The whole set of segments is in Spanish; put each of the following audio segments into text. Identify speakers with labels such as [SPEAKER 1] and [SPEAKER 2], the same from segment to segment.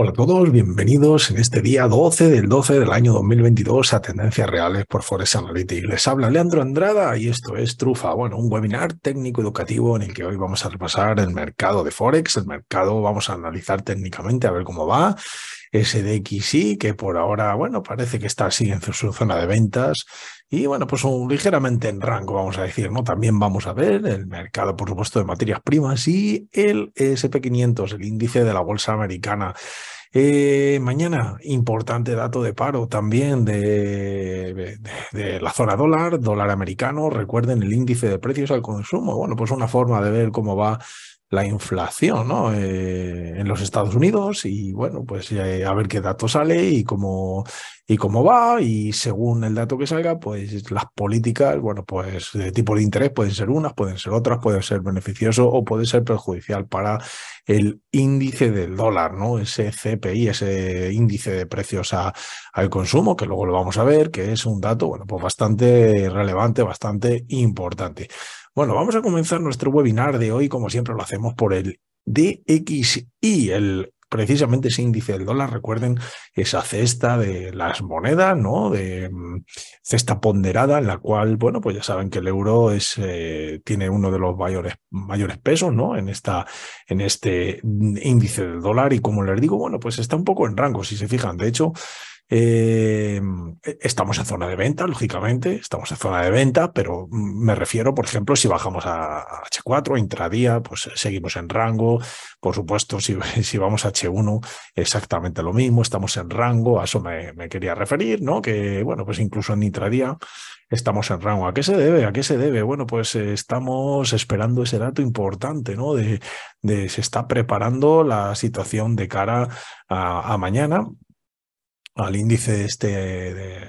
[SPEAKER 1] Hola a todos, bienvenidos en este día 12 del 12 del año 2022 a Tendencias Reales por Forex Analytics. Les habla Leandro Andrada y esto es Trufa, bueno, un webinar técnico-educativo en el que hoy vamos a repasar el mercado de Forex, el mercado vamos a analizar técnicamente a ver cómo va, SDXI, que por ahora, bueno, parece que está así en su zona de ventas y, bueno, pues ligeramente en rango, vamos a decir, ¿no? También vamos a ver el mercado, por supuesto, de materias primas y el SP500, el índice de la bolsa americana. Eh, mañana, importante dato de paro también de, de, la zona dólar, dólar americano. Recuerden el índice de precios al consumo. Bueno, pues una forma de ver cómo va la inflación ¿no? Eh, en los Estados Unidos y bueno, pues eh, a ver qué dato sale y cómo, y cómo va y según el dato que salga, pues las políticas, bueno, pues de tipo de interés pueden ser unas, pueden ser otras, pueden ser beneficioso o puede ser perjudicial para el índice del dólar, ¿no? Ese CPI, ese índice de precios a, al consumo, que luego lo vamos a ver, que es un dato, bueno, pues bastante relevante, bastante importante. Bueno, vamos a comenzar nuestro webinar de hoy, como siempre lo hacemos por el DXI, el precisamente ese índice del dólar, recuerden esa cesta de las monedas, ¿no? De mm, cesta ponderada en la cual, bueno, pues ya saben que el euro es, eh, tiene uno de los mayores, mayores pesos, ¿no? En, esta, en este mm, índice del dólar y como les digo, bueno, pues está un poco en rango, si se fijan. De hecho, Em, e, estamos en zona de venta, lógicamente, estamos en zona de venta, pero me refiero, por ejemplo, si bajamos a, H4, intradía, pues eh, seguimos en rango. Por supuesto, si, vamos a H1, exactamente lo mismo, estamos en rango, a eso me, quería referir, ¿no? Que, bueno, pues incluso en intradía estamos en rango. ¿A qué se debe? ¿A qué se debe? Bueno, pues eh, estamos esperando ese dato importante, ¿no? De, de, se está preparando la situación de cara a, a mañana al índice este,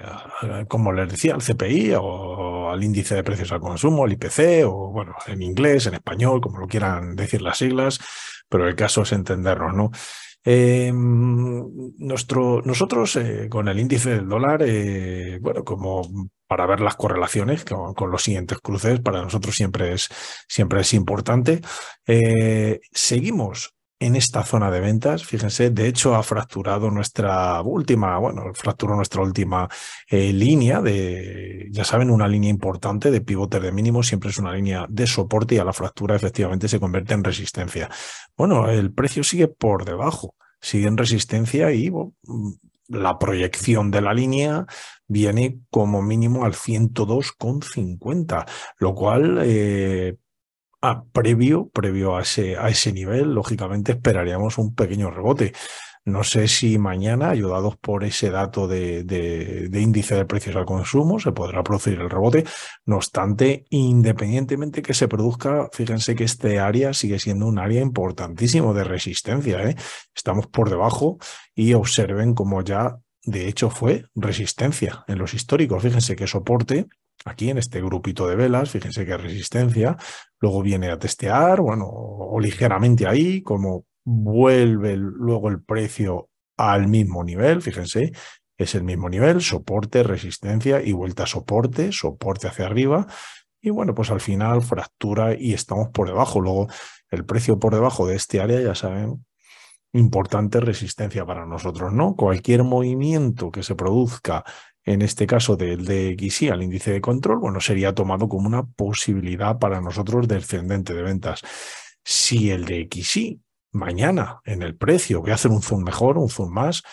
[SPEAKER 1] como les decía, al CPI o al índice de precios al consumo, al IPC, o bueno, en inglés, en español, como lo quieran decir las siglas, pero el caso es entendernos, ¿no? Eh, nuestro, nosotros eh, con el índice del dólar, eh, bueno, como para ver las correlaciones con, con, los siguientes cruces, para nosotros siempre es, siempre es importante. seguimos en esta zona de ventas, fíjense, de hecho ha fracturado nuestra última, bueno, fracturó nuestra última eh, línea de, ya saben, una línea importante de pivote de mínimo, siempre es una línea de soporte y a la fractura efectivamente se convierte en resistencia. Bueno, el precio sigue por debajo, sigue en resistencia y mm, la proyección de la línea viene como mínimo al 102,50, lo cual... Eh, Ah, previo, previo a ese, a ese nivel, lógicamente esperaríamos un pequeño rebote. No sé si mañana, ayudados por ese dato de, índice de precios al consumo, se podrá producir el rebote. No obstante, independientemente que se produzca, fíjense que este área sigue siendo un área importantísimo de resistencia. ¿eh? Estamos por debajo y observen cómo ya, de hecho, fue resistencia en los históricos. Fíjense que soporte aquí en este grupito de velas, fíjense qué resistencia, luego viene a testear, bueno, o ligeramente ahí, como vuelve luego el precio al mismo nivel, fíjense, es el mismo nivel, soporte, resistencia y vuelta a soporte, soporte hacia arriba, y bueno, pues al final fractura y estamos por debajo, luego el precio por debajo de este área, ya saben, importante resistencia para nosotros, ¿no? Cualquier movimiento que se produzca en este caso del de XI al índice de control, bueno, sería tomado como una posibilidad para nosotros descendente de ventas. Si el de XI mañana en el precio, voy a hacer un zoom mejor, un zoom más,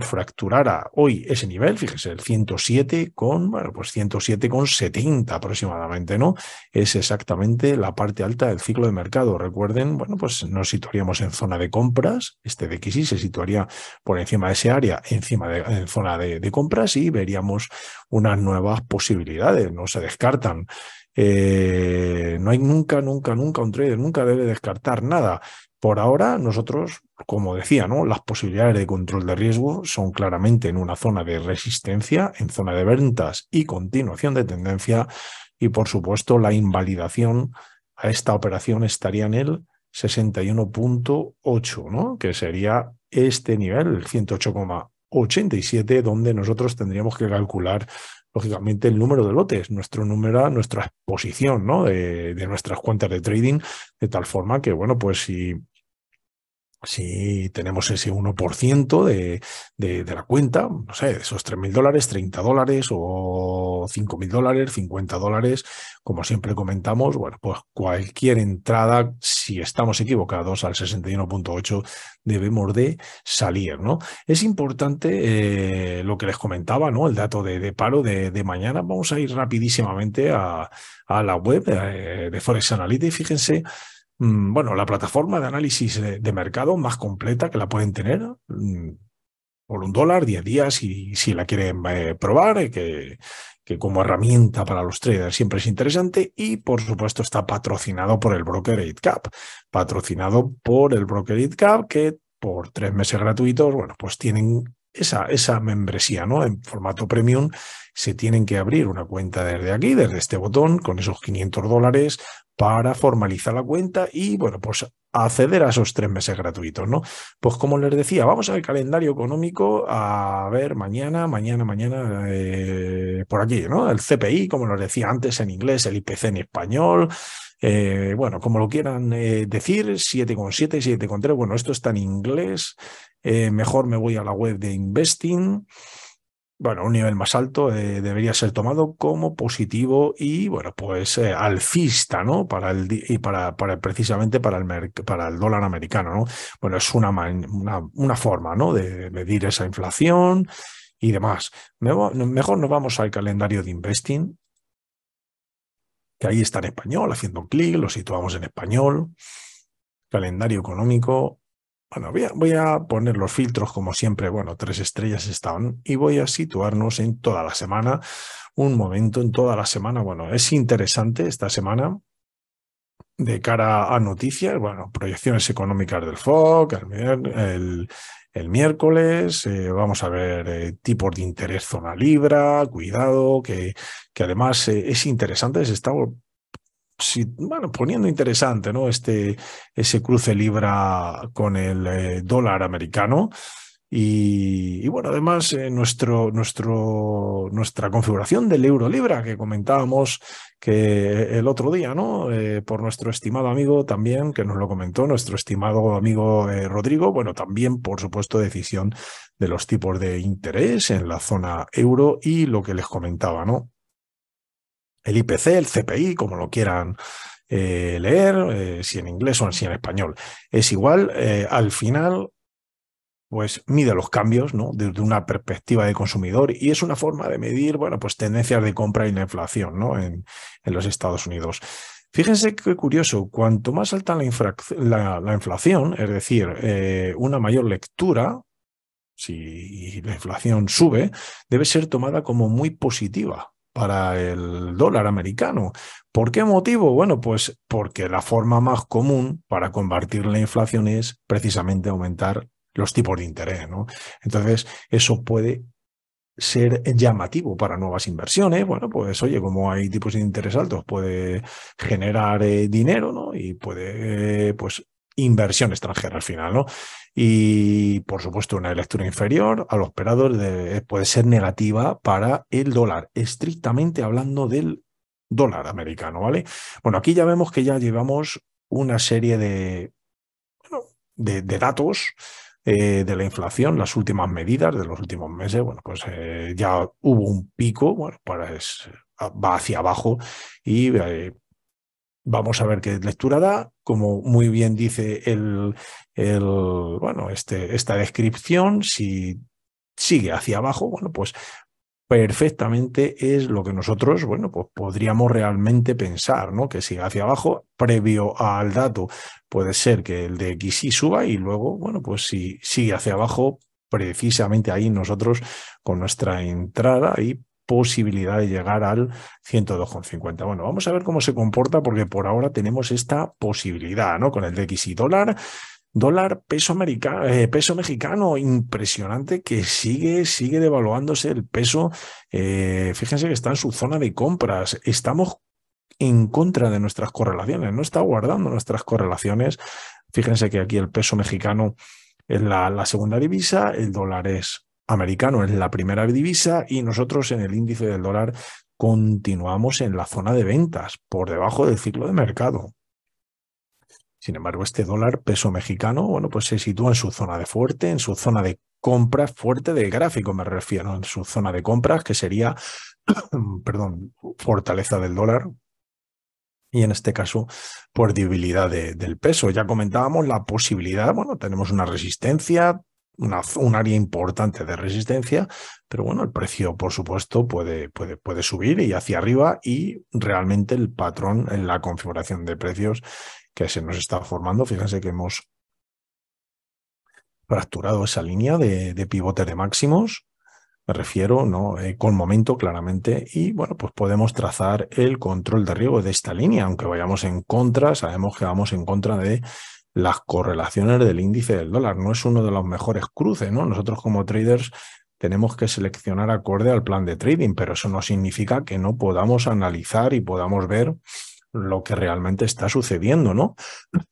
[SPEAKER 1] fracturara hoy ese nivel, fíjese, el 107 con, bueno, pues 107 con 70 aproximadamente, ¿no? Es exactamente la parte alta del ciclo de mercado. Recuerden, bueno, pues nos situaríamos en zona de compras, este DXI se situaría por encima de ese área, encima de en zona de, de compras y veríamos unas nuevas posibilidades, no se descartan eh, no hay nunca, nunca, nunca un trader, nunca debe descartar nada. Por ahora, nosotros, como decía, ¿no? las posibilidades de control de riesgo son claramente en una zona de resistencia, en zona de ventas y continuación de tendencia. Y por supuesto, la invalidación a esta operación estaría en el 61.8, ¿no? que sería este nivel, el 108,87, donde nosotros tendríamos que calcular lógicamente, el número de lotes, nuestro número, nuestra exposición ¿no? de, de nuestras cuentas de trading, de tal forma que, bueno, pues si si tenemos ese 1% de, de, de, la cuenta, no sé, esos 3.000 dólares, 30 dólares o 5.000 dólares, 50 dólares, como siempre comentamos, bueno, pues cualquier entrada, si estamos equivocados al 61.8, debemos de salir, ¿no? Es importante eh, lo que les comentaba, ¿no? El dato de, paro de, mañana. Vamos a ir rapidísimamente a, la web eh, de Forex Analytics, fíjense Mm, bueno, la plataforma de análisis de, mercado más completa que la pueden tener mm, por un dólar día a día si, la quieren eh, probar, eh, que, como herramienta para los traders siempre es interesante y por supuesto está patrocinado por el broker Cap, patrocinado por el broker Cap, que por tres meses gratuitos, bueno, pues tienen esa, esa membresía, ¿no? En formato premium se tienen que abrir una cuenta desde aquí, desde este botón, con esos 500 dólares, para formalizar la cuenta y, bueno, pues acceder a esos tres meses gratuitos, ¿no? Pues como les decía, vamos al calendario económico a ver mañana, mañana, mañana, eh, por aquí, ¿no? El CPI, como les decía antes en inglés, el IPC en español, eh, bueno, como lo quieran eh, decir, 7,7, 7,3, bueno, esto está en inglés, mejor me voy a la web de Investing bueno, un nivel más alto, eh, debería ser tomado como positivo y, bueno, pues eh, alcista, ¿no? Para el, y para, precisamente para el, para el dólar americano, ¿no? Bueno, es una, una, forma, ¿no? De medir esa inflación y demás. Mejor nos vamos al calendario de investing, que ahí está en español, haciendo clic, lo situamos en español. Calendario económico, bueno, voy a, poner los filtros como siempre, bueno, tres estrellas están y voy a situarnos en toda la semana, un momento en toda la semana. Bueno, es interesante esta semana de cara a noticias, bueno, proyecciones económicas del FOC, el, miércoles, eh, vamos a ver eh, tipos de interés zona libra, cuidado, que, que además eh, es interesante, se está bueno, poniendo interesante, ¿no? Este, ese cruce libra con el eh, dólar americano. Y, bueno, además, eh, nuestro, nuestro, nuestra configuración del euro libra que comentábamos que eh, el otro día, ¿no? por nuestro estimado amigo también, que nos lo comentó, nuestro estimado amigo Rodrigo, bueno, también, por supuesto, decisión de los tipos de interés en la zona euro y lo que les comentaba, ¿no? el IPC, el CPI, como lo quieran eh, leer, eh, si en inglés o si en español. Es igual, eh, al final, pues mide los cambios, ¿no? Desde una perspectiva de consumidor y es una forma de medir, bueno, pues tendencias de compra y la inflación, ¿no? En, los Estados Unidos. Fíjense qué curioso, cuanto más alta la inflación, es decir, una mayor lectura, si la inflación sube, debe ser tomada como muy positiva para el dólar americano. ¿Por qué motivo? Bueno, pues porque la forma más común para combatir la inflación es precisamente aumentar los tipos de interés, ¿no? Entonces, eso puede ser llamativo para nuevas inversiones. Bueno, pues oye, como hay tipos de interés altos, puede generar eh, dinero, ¿no? Y puede, eh, pues, inversión extranjera al final, ¿no? Y por supuesto, una lectura inferior a los esperado puede ser negativa para el dólar, estrictamente hablando del dólar americano, ¿vale? Bueno, aquí ya vemos que ya llevamos una serie de, de, datos eh, de la inflación, las últimas medidas de los últimos meses, bueno, pues eh, ya hubo un pico, bueno, para pues, va hacia abajo y eh, Vamos a ver qué lectura da. Como muy bien dice el, el bueno, este, esta descripción, si sigue hacia abajo, bueno, pues perfectamente es lo que nosotros, bueno, pues podríamos realmente pensar, ¿no? Que siga hacia abajo, previo al dato, puede ser que el de XY suba y luego, bueno, pues si sigue hacia abajo, precisamente ahí nosotros con nuestra entrada y posibilidad de llegar al 102,50. Bueno, vamos a ver cómo se comporta porque por ahora tenemos esta posibilidad, ¿no? Con el y dólar, dólar peso, americano, eh, peso mexicano, impresionante que sigue, sigue devaluándose el peso. Eh, fíjense que está en su zona de compras. Estamos en contra de nuestras correlaciones, no está guardando nuestras correlaciones. Fíjense que aquí el peso mexicano es la segunda divisa, el dólar es americano es la primera divisa y nosotros en el índice del dólar continuamos en la zona de ventas, por debajo del ciclo de mercado. Sin embargo, este dólar peso mexicano, bueno, pues se sitúa en su zona de fuerte, en su zona de compra fuerte de gráfico, me refiero, en su zona de compras, que sería, perdón, fortaleza del dólar, y en este caso por debilidad del peso. Ya comentábamos la posibilidad, bueno, tenemos una resistencia, un área importante de resistencia, pero bueno, el precio, por supuesto, puede, puede, puede subir y hacia arriba y realmente el patrón en la configuración de precios que se nos está formando, fíjense que hemos fracturado esa línea de, pivote de máximos, me refiero, ¿no? Eh, con momento, claramente, y bueno, pues podemos trazar el control de riego de esta línea, aunque vayamos en contra, sabemos que vamos en contra de las correlaciones del índice del dólar. No es uno de los mejores cruces, ¿no? Nosotros como traders tenemos que seleccionar acorde al plan de trading, pero eso no significa que no podamos analizar y podamos ver lo que realmente está sucediendo, ¿no?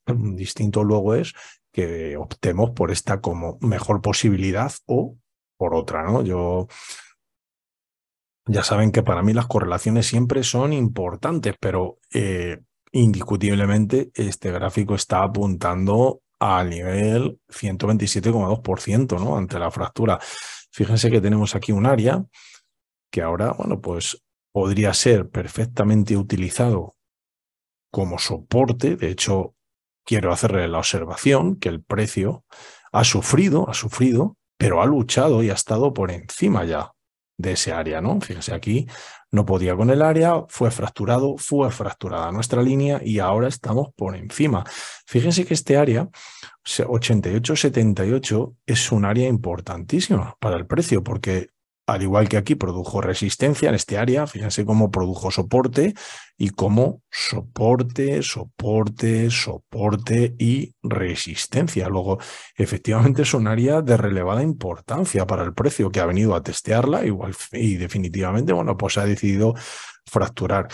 [SPEAKER 1] Distinto luego es que optemos por esta como mejor posibilidad o por otra, ¿no? Yo ya saben que para mí las correlaciones siempre son importantes, pero eh, indiscutiblemente este gráfico está apuntando al nivel 127,2%, ¿no? Ante la fractura. Fíjense que tenemos aquí un área que ahora, bueno, pues podría ser perfectamente utilizado como soporte. De hecho, quiero hacerle la observación que el precio ha sufrido, ha sufrido, pero ha luchado y ha estado por encima ya de ese área, ¿no? Fíjense aquí, no podía con el área, fue fracturado, fue fracturada nuestra línea y ahora estamos por encima. Fíjense que este área, 88-78, es un área importantísima para el precio porque al igual que aquí, produjo resistencia en este área. Fíjense cómo produjo soporte y cómo soporte, soporte, soporte y resistencia. Luego, efectivamente, es un área de relevada importancia para el precio que ha venido a testearla y definitivamente, bueno, pues ha decidido fracturar.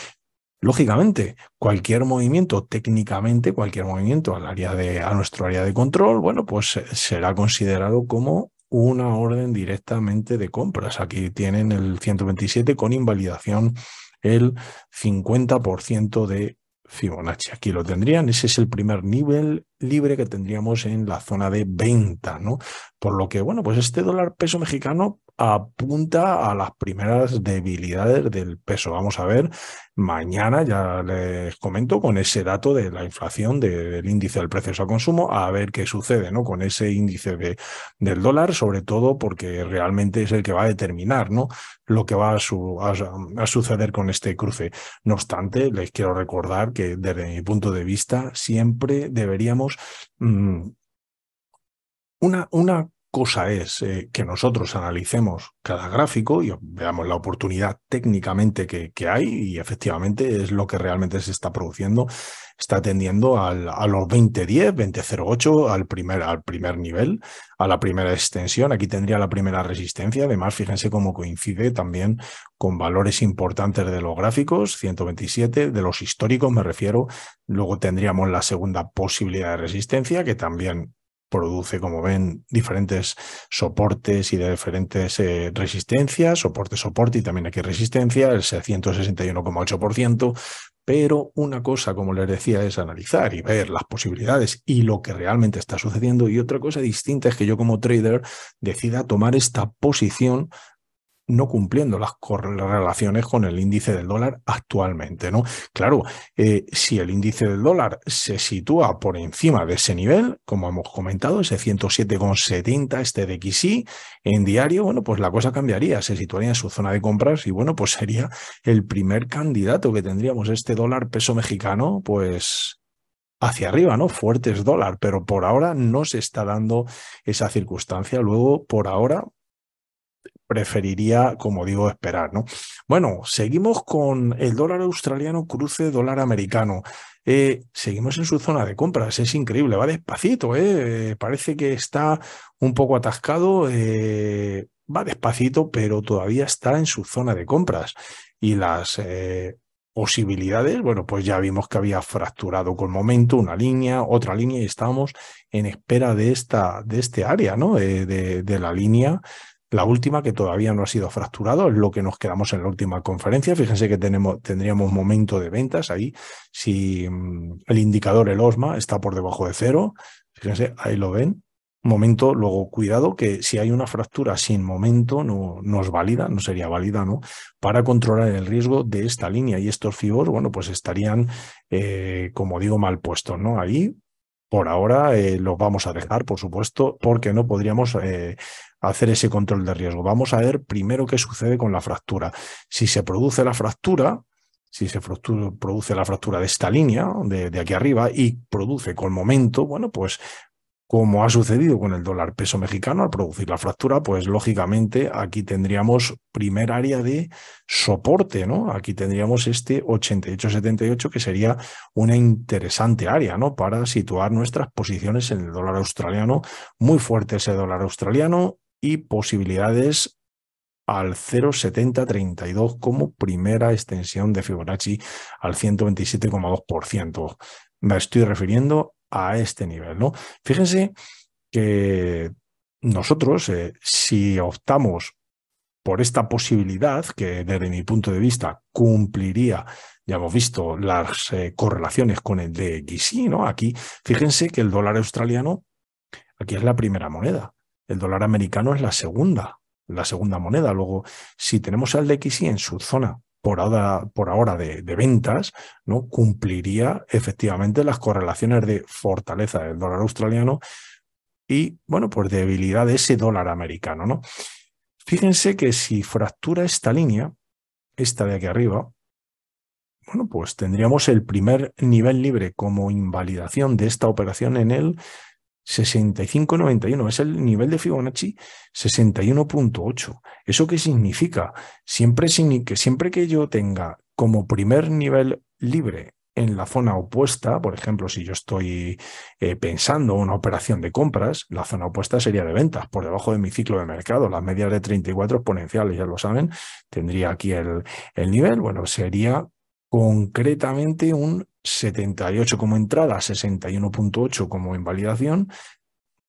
[SPEAKER 1] Lógicamente, cualquier movimiento técnicamente, cualquier movimiento al área de, a nuestro área de control, bueno, pues eh, será considerado como una orden directamente de compras. Aquí tienen el 127 con invalidación el 50% de Fibonacci. Aquí lo tendrían. Ese es el primer nivel libre que tendríamos en la zona de venta, ¿no? Por lo que, bueno, pues este dólar peso mexicano apunta a las primeras debilidades del peso. Vamos a ver, mañana ya les comento con ese dato de la inflación del índice del precio al consumo, a ver qué sucede ¿no? con ese índice de, del dólar, sobre todo porque realmente es el que va a determinar ¿no? lo que va a, suceder con este cruce. No obstante, les quiero recordar que desde mi punto de vista siempre deberíamos... Mm, una, una cosa es eh, que nosotros analicemos cada gráfico y veamos la oportunidad técnicamente que, hay y efectivamente es lo que realmente se está produciendo. Está tendiendo al, a los 2010, 2008, al primer, al primer nivel, a la primera extensión. Aquí tendría la primera resistencia. Además, fíjense cómo coincide también con valores importantes de los gráficos, 127, de los históricos me refiero. Luego tendríamos la segunda posibilidad de resistencia, que también produce, como ven, diferentes soportes y de diferentes eh, resistencias, soporte, soporte y también aquí resistencia, el 161,8%, e pero una cosa, como les decía, es analizar y ver las posibilidades y lo que realmente está sucediendo. Y otra cosa distinta es que yo como trader decida tomar esta posición no cumpliendo las relaciones con el índice del dólar actualmente. ¿no? Claro, eh, si el índice del dólar se sitúa por encima de ese nivel, como hemos comentado, ese 107,70, este de XI, en diario, bueno, pues la cosa cambiaría, se situaría en su zona de compras y bueno, pues sería el primer candidato que tendríamos este dólar peso mexicano, pues hacia arriba, ¿no? Fuertes dólar, pero por ahora no se está dando esa circunstancia. Luego, por ahora, preferiría, como digo, esperar. ¿no? Bueno, seguimos con el dólar australiano cruce dólar americano. Eh, seguimos en su zona de compras, es increíble, va despacito, ¿eh? Eh, parece que está un poco atascado, va despacito, pero todavía está en su zona de compras. Y las posibilidades, bueno, pues ya vimos que había fracturado con momento una línea, otra línea, y estábamos en espera de esta, de este área, ¿no? de la línea la última, que todavía no ha sido fracturado, es lo que nos quedamos en la última conferencia. Fíjense que tenemos, tendríamos momento de ventas ahí. Si mm, el indicador, el OSMA, está por debajo de cero, fíjense, ahí lo ven. Momento, luego cuidado, que si hay una fractura sin momento, no, es válida, no sería válida, ¿no? Para controlar el riesgo de esta línea. Y estos fibor bueno, pues estarían, eh, como digo, mal puestos, ¿no? Ahí por ahora eh, los vamos a dejar, por supuesto, porque no podríamos eh, hacer ese control de riesgo. Vamos a ver primero qué sucede con la fractura. Si se produce la fractura, si se produce la fractura de esta línea, de, aquí arriba, y produce con momento, bueno, pues como ha sucedido con el dólar peso mexicano al producir la fractura, pues lógicamente aquí tendríamos primer área de soporte, ¿no? Aquí tendríamos este 8878, que sería una interesante área, ¿no? Para situar nuestras posiciones en el dólar australiano, muy fuerte ese dólar australiano y posibilidades al 0,7032 como primera extensión de Fibonacci al 127,2%. Me estoy refiriendo a este nivel, ¿no? Fíjense que nosotros, eh, si optamos por esta posibilidad, que desde mi punto de vista cumpliría, ya hemos visto las eh, correlaciones con el de Gysi, ¿no? Aquí, fíjense que el dólar australiano, aquí es la primera moneda, el dólar americano es la segunda, la segunda moneda. Luego, si tenemos al DXY en su zona por ahora, de, ventas, ¿no? cumpliría efectivamente las correlaciones de fortaleza del dólar australiano y, bueno, por pues debilidad de ese dólar americano. ¿no? Fíjense que si fractura esta línea, esta de aquí arriba, bueno, pues tendríamos el primer nivel libre como invalidación de esta operación en el 65,91 es el nivel de Fibonacci 61.8. ¿Eso qué significa? Siempre, que siempre que yo tenga como primer nivel libre en la zona opuesta, por ejemplo, si yo estoy eh, pensando una operación de compras, la zona opuesta sería de ventas, por debajo de mi ciclo de mercado, las medias de 34 exponenciales, ya lo saben, tendría aquí el nivel, bueno, sería concretamente un 78 como entrada, 61.8 como invalidación,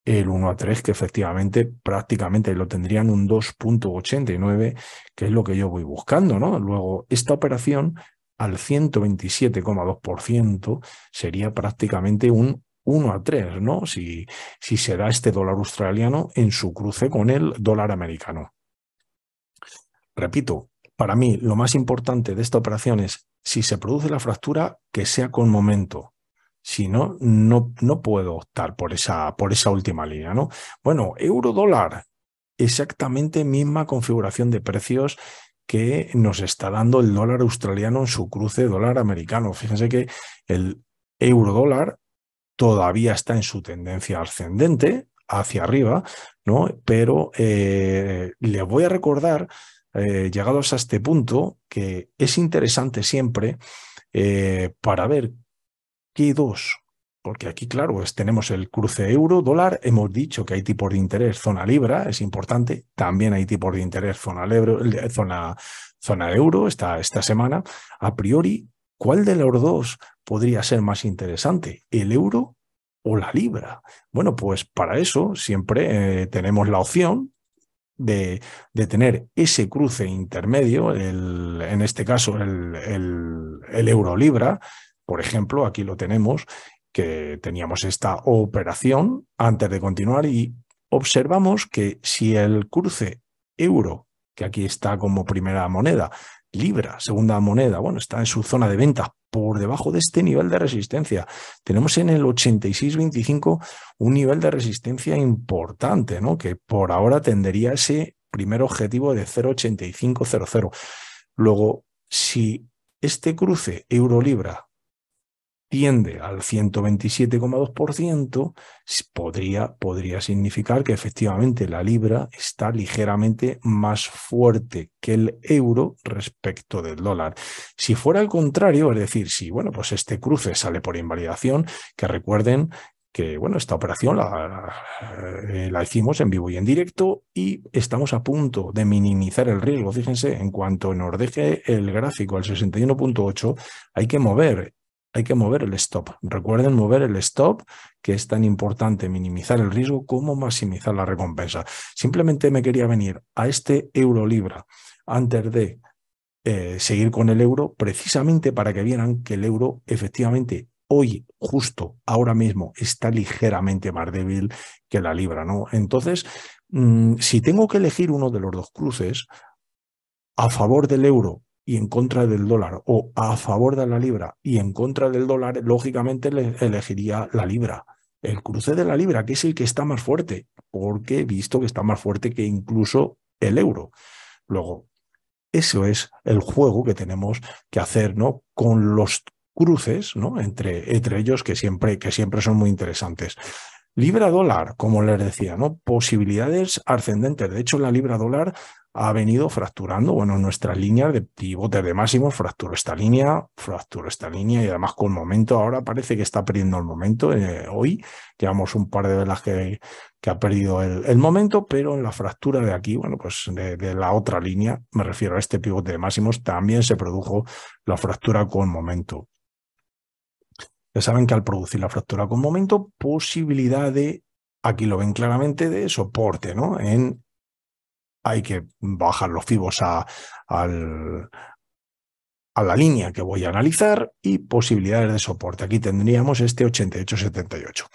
[SPEAKER 1] el 1 a 3, que efectivamente prácticamente lo tendrían un 2.89, que es lo que yo voy buscando, ¿no? Luego, esta operación al 127,2% sería prácticamente un 1 a 3, ¿no? Si, si se este dólar australiano en su cruce con el dólar americano. Repito, para mí lo más importante de esta operación es si se produce la fractura, que sea con momento. Si no, no, no puedo optar por esa, por esa última línea, ¿no? Bueno, euro-dólar, exactamente misma configuración de precios que nos está dando el dólar australiano en su cruce dólar americano. Fíjense que el euro-dólar todavía está en su tendencia ascendente hacia arriba, ¿no? Pero eh, les voy a recordar eh, llegados a este punto que es interesante siempre eh, para ver qué dos, porque aquí, claro, es, pues tenemos el cruce euro-dólar, hemos dicho que hay tipos de interés zona libra, es importante, también hay tipos de interés zona, eh, zona, zona euro esta, esta semana. A priori, ¿cuál de los dos podría ser más interesante? ¿El euro o la libra? Bueno, pues para eso siempre tenemos la opción de, tener ese cruce intermedio, el, en este caso el, euro-libra, por ejemplo, aquí lo tenemos, que teníamos esta operación antes de continuar y observamos que si el cruce euro, que aquí está como primera moneda, libra, segunda moneda, bueno, está en su zona de venta, por debajo de este nivel de resistencia. Tenemos en el 86.25 un nivel de resistencia importante, ¿no? Que por ahora tendría ese primer objetivo de 0.8500. Luego, si este cruce euro-libra tiende al 127,2%, podría, podría significar que efectivamente la libra está ligeramente más fuerte que el euro respecto del dólar. Si fuera al contrario, es decir, si bueno, pues este cruce sale por invalidación, que recuerden que bueno, esta operación la, la, eh, la, hicimos en vivo y en directo y estamos a punto de minimizar el riesgo. Fíjense, en cuanto nos deje el gráfico al 61.8, hay que mover hay que mover el stop. Recuerden mover el stop, que es tan importante minimizar el riesgo como maximizar la recompensa. Simplemente me quería venir a este euro libra antes de eh, seguir con el euro, precisamente para que vieran que el euro efectivamente hoy, justo ahora mismo, está ligeramente más débil que la libra, ¿no? Entonces, mm, si tengo que elegir uno de los dos cruces, a favor del euro y en contra del dólar o a favor de la libra y en contra del dólar, lógicamente elegiría la libra. El cruce de la libra, que es el que está más fuerte, porque he visto que está más fuerte que incluso el euro. Luego, eso es el juego que tenemos que hacer ¿no? con los cruces ¿no? entre, entre ellos que siempre, que siempre son muy interesantes. Libra dólar, como les decía, ¿no? Posibilidades ascendentes. De hecho, la libra dólar ha venido fracturando, bueno, nuestra línea de pivote de máximos, fracturó esta línea, fracturó esta línea y además con momento, ahora parece que está perdiendo el momento, eh, hoy llevamos un par de velas que, que ha perdido el, momento, pero en la fractura de aquí, bueno, pues de, de la otra línea, me refiero a este pivote de máximos, también se produjo la fractura con momento. Ya saben que al producir la fractura con momento, posibilidad de, aquí lo ven claramente, de soporte, ¿no? En hay que bajar los fibos a, la línea que voy a analizar y posibilidades de soporte. Aquí tendríamos este 8878.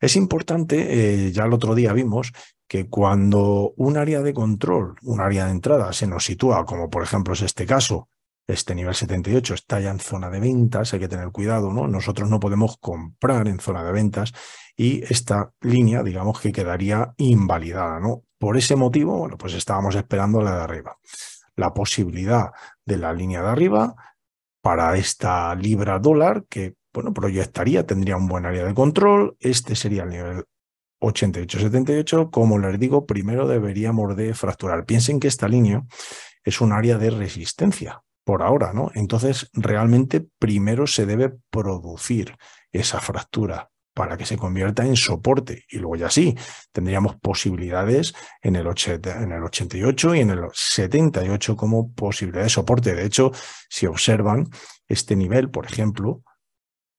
[SPEAKER 1] Es importante, eh, ya el otro día vimos que cuando un área de control, un área de entrada se nos sitúa, como por ejemplo es este caso, este nivel 78 está ya en zona de ventas, hay que tener cuidado, ¿no? Nosotros no podemos comprar en zona de ventas y esta línea, digamos que quedaría invalidada, ¿no? Por ese motivo, bueno, pues estábamos esperando la de arriba. La posibilidad de la línea de arriba para esta libra dólar que, bueno, proyectaría, tendría un buen área de control. Este sería el nivel 88-78. Como les digo, primero deberíamos de fracturar. Piensen que esta línea es un área de resistencia por ahora, ¿no? Entonces, realmente primero se debe producir esa fractura para que se convierta en soporte. Y luego ya sí, tendríamos posibilidades en el, en el 88 y en el 78 como posibilidad de soporte. De hecho, si observan, este nivel, por ejemplo,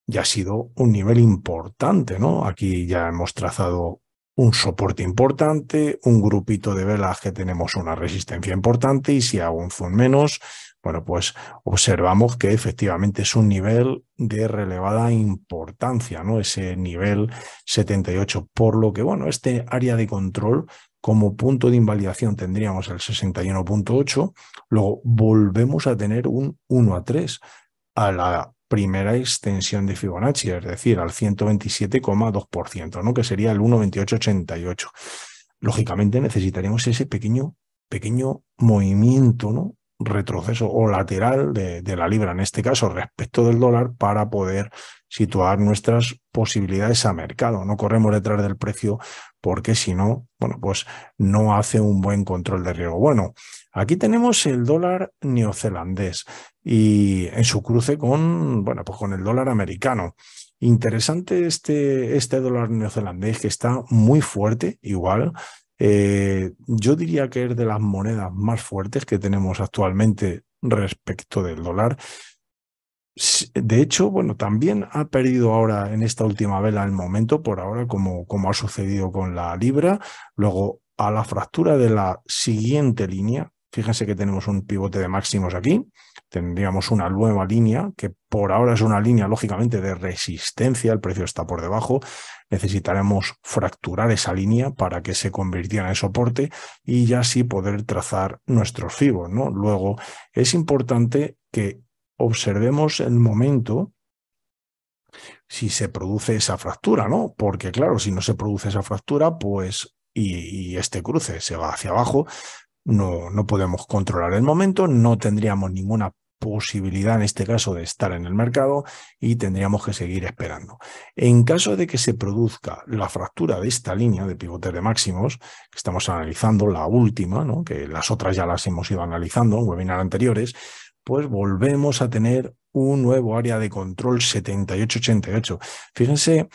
[SPEAKER 1] ya ha sido un nivel importante, ¿no? Aquí ya hemos trazado un soporte importante, un grupito de velas que tenemos una resistencia importante y si hago un menos, bueno, pues observamos que efectivamente es un nivel de relevada importancia, ¿no? Ese nivel 78, por lo que, bueno, este área de control como punto de invalidación tendríamos el 61.8, luego volvemos a tener un 1 a 3 a la primera extensión de Fibonacci, es decir, al 127,2%, ¿no? que sería el 1,2888. Lógicamente necesitaríamos ese pequeño, pequeño movimiento ¿no? retroceso o lateral de, la libra, en este caso respecto del dólar, para poder situar nuestras posibilidades a mercado. No corremos detrás del precio porque si no, bueno, pues no hace un buen control de riesgo. Bueno, aquí tenemos el dólar neozelandés y en su cruce con, bueno, pues con el dólar americano. Interesante este, este dólar neozelandés que está muy fuerte, igual eh, yo diría que es de las monedas más fuertes que tenemos actualmente respecto del dólar. De hecho, bueno, también ha perdido ahora en esta última vela el momento, por ahora, como, como ha sucedido con la libra. Luego, a la fractura de la siguiente línea, Fíjense que tenemos un pivote de máximos aquí, tendríamos una nueva línea que por ahora es una línea lógicamente de resistencia, el precio está por debajo, necesitaremos fracturar esa línea para que se convirtiera en soporte y ya así poder trazar nuestros fibos, ¿no? Luego es importante que observemos el momento si se produce esa fractura, ¿no? Porque claro, si no se produce esa fractura, pues y, este cruce se va hacia abajo, no, podemos controlar el momento, no tendríamos ninguna posibilidad en este caso de estar en el mercado y tendríamos que seguir esperando. En caso de que se produzca la fractura de esta línea de pivote de máximos, que estamos analizando, la última, ¿no? que las otras ya las hemos ido analizando en webinar anteriores, pues volvemos a tener un nuevo área de control 7888. Fíjense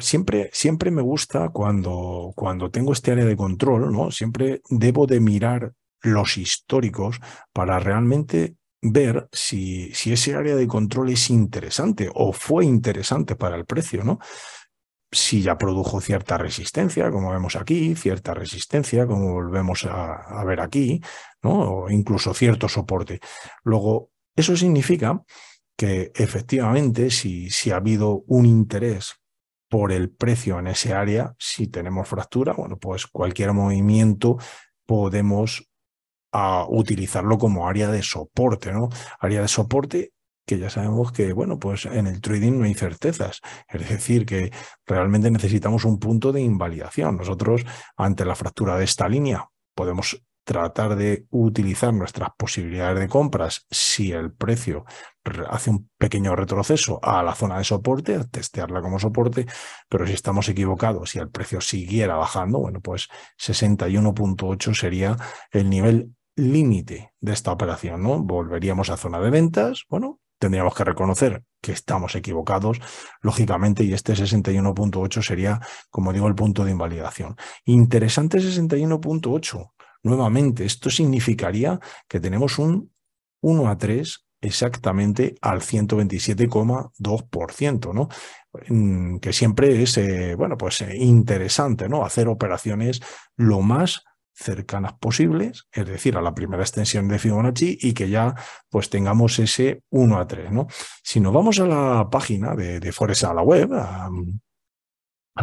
[SPEAKER 1] siempre, siempre me gusta cuando, cuando tengo este área de control, ¿no? Siempre debo de mirar los históricos para realmente ver si, si ese área de control es interesante o fue interesante para el precio, ¿no? si ya produjo cierta resistencia, como vemos aquí, cierta resistencia, como volvemos a, ver aquí, ¿no? o incluso cierto soporte. Luego, eso significa que efectivamente, si, si ha habido un interés por el precio en ese área, si tenemos fractura, bueno, pues cualquier movimiento podemos ah, utilizarlo como área de soporte, ¿no? Área de soporte que ya sabemos que, bueno, pues en el trading no hay certezas. Es decir, que realmente necesitamos un punto de invalidación. Nosotros, ante la fractura de esta línea, podemos tratar de utilizar nuestras posibilidades de compras si el precio hace un pequeño retroceso a la zona de soporte, testearla como soporte, pero si estamos equivocados y el precio siguiera bajando, bueno, pues 61.8 sería el nivel límite de esta operación, ¿no? Volveríamos a zona de ventas, bueno, tendríamos que reconocer que estamos equivocados, lógicamente, y este 61.8 sería, como digo, el punto de invalidación. Interesante 61.8, Nuevamente, esto significaría que tenemos un 1 a 3 exactamente al 127,2%, ¿no? Mm, que siempre es, eh, bueno, pues eh, interesante, ¿no? Hacer operaciones lo más cercanas posibles, es decir, a la primera extensión de Fibonacci y que ya pues tengamos ese 1 a 3, ¿no? Si nos vamos a la página de, de a la web,